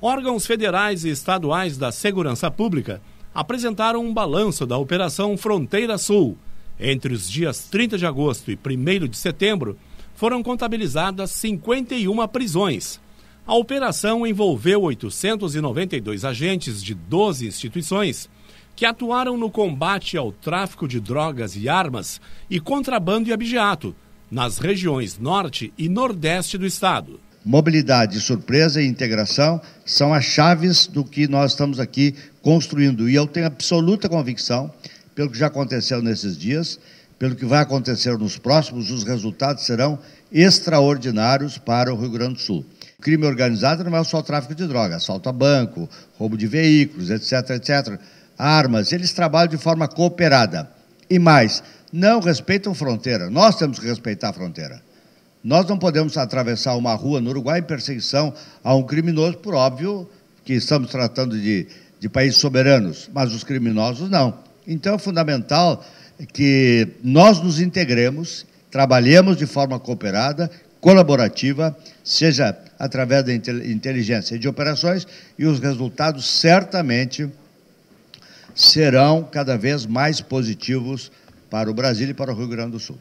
Órgãos federais e estaduais da segurança pública apresentaram um balanço da Operação Fronteira Sul. Entre os dias 30 de agosto e 1 de setembro, foram contabilizadas 51 prisões. A operação envolveu 892 agentes de 12 instituições que atuaram no combate ao tráfico de drogas e armas e contrabando e abigeato, nas regiões norte e nordeste do estado. Mobilidade, surpresa e integração são as chaves do que nós estamos aqui construindo. E eu tenho absoluta convicção, pelo que já aconteceu nesses dias, pelo que vai acontecer nos próximos, os resultados serão extraordinários para o Rio Grande do Sul. crime organizado não é só tráfico de drogas, assalto a banco, roubo de veículos, etc, etc. Armas, eles trabalham de forma cooperada. E mais, não respeitam fronteira. Nós temos que respeitar a fronteira. Nós não podemos atravessar uma rua no Uruguai em perseguição a um criminoso, por óbvio que estamos tratando de, de países soberanos, mas os criminosos não. Então é fundamental que nós nos integremos, trabalhemos de forma cooperada, colaborativa, seja através da inteligência e de operações, e os resultados certamente serão cada vez mais positivos para o Brasil e para o Rio Grande do Sul.